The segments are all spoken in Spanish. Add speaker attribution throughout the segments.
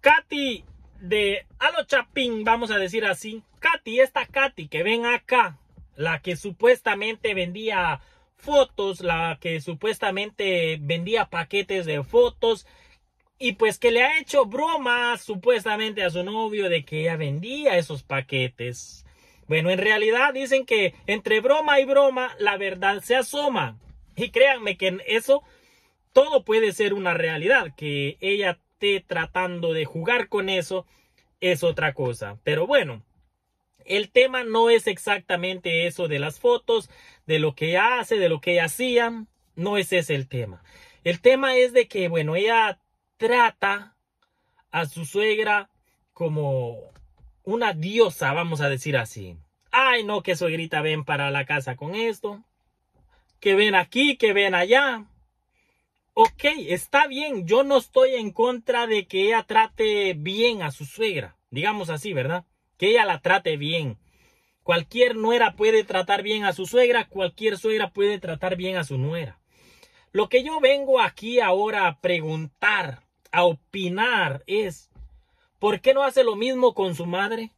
Speaker 1: Katy de Alo Chapín, vamos a decir así. Katy, esta Katy que ven acá, la que supuestamente vendía fotos, la que supuestamente vendía paquetes de fotos y pues que le ha hecho broma supuestamente a su novio de que ella vendía esos paquetes. Bueno, en realidad dicen que entre broma y broma la verdad se asoma. Y créanme que en eso todo puede ser una realidad, que ella tratando de jugar con eso es otra cosa. Pero bueno, el tema no es exactamente eso de las fotos, de lo que hace, de lo que hacían, hacía. No ese es el tema. El tema es de que, bueno, ella trata a su suegra como una diosa, vamos a decir así. Ay, no, que suegrita, ven para la casa con esto. Que ven aquí, que ven allá ok, está bien, yo no estoy en contra de que ella trate bien a su suegra, digamos así, ¿verdad? Que ella la trate bien. Cualquier nuera puede tratar bien a su suegra, cualquier suegra puede tratar bien a su nuera. Lo que yo vengo aquí ahora a preguntar, a opinar, es, ¿por qué no hace lo mismo con su madre?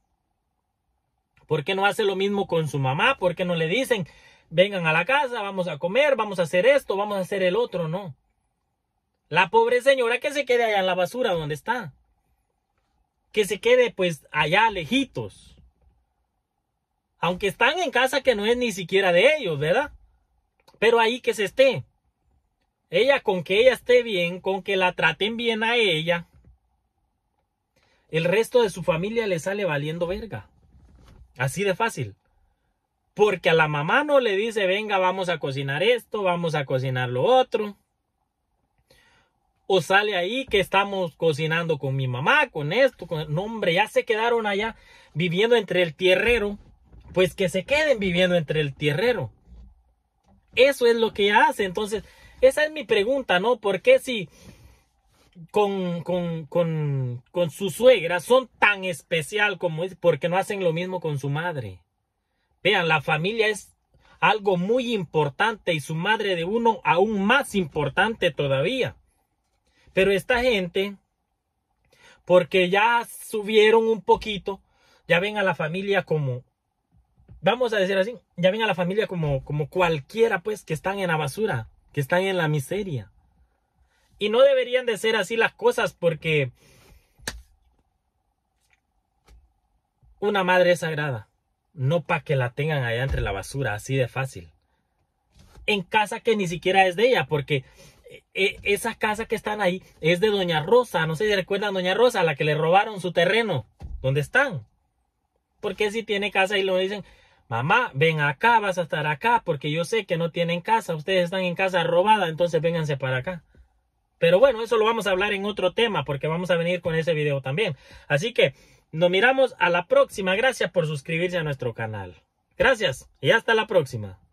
Speaker 1: ¿Por qué no hace lo mismo con su mamá? ¿Por qué no le dicen, vengan a la casa, vamos a comer, vamos a hacer esto, vamos a hacer el otro? No. La pobre señora que se quede allá en la basura donde está. Que se quede pues allá lejitos. Aunque están en casa que no es ni siquiera de ellos, ¿verdad? Pero ahí que se esté. Ella con que ella esté bien, con que la traten bien a ella. El resto de su familia le sale valiendo verga. Así de fácil. Porque a la mamá no le dice, venga, vamos a cocinar esto, vamos a cocinar lo otro o sale ahí que estamos cocinando con mi mamá, con esto, con... el hombre, ya se quedaron allá viviendo entre el tierrero. Pues que se queden viviendo entre el tierrero. Eso es lo que hace. Entonces, esa es mi pregunta, ¿no? ¿Por qué si con, con, con, con su suegra son tan especial como es? Porque no hacen lo mismo con su madre. Vean, la familia es algo muy importante y su madre de uno aún más importante todavía. Pero esta gente, porque ya subieron un poquito, ya ven a la familia como, vamos a decir así, ya ven a la familia como, como cualquiera, pues, que están en la basura, que están en la miseria. Y no deberían de ser así las cosas porque una madre es sagrada, no para que la tengan allá entre la basura, así de fácil. En casa que ni siquiera es de ella, porque e, esa casa que están ahí es de Doña Rosa. No sé si recuerdan Doña Rosa, la que le robaron su terreno. ¿Dónde están? Porque si tiene casa y lo dicen, mamá, ven acá, vas a estar acá, porque yo sé que no tienen casa, ustedes están en casa robada, entonces vénganse para acá. Pero bueno, eso lo vamos a hablar en otro tema, porque vamos a venir con ese video también. Así que nos miramos a la próxima. Gracias por suscribirse a nuestro canal. Gracias y hasta la próxima.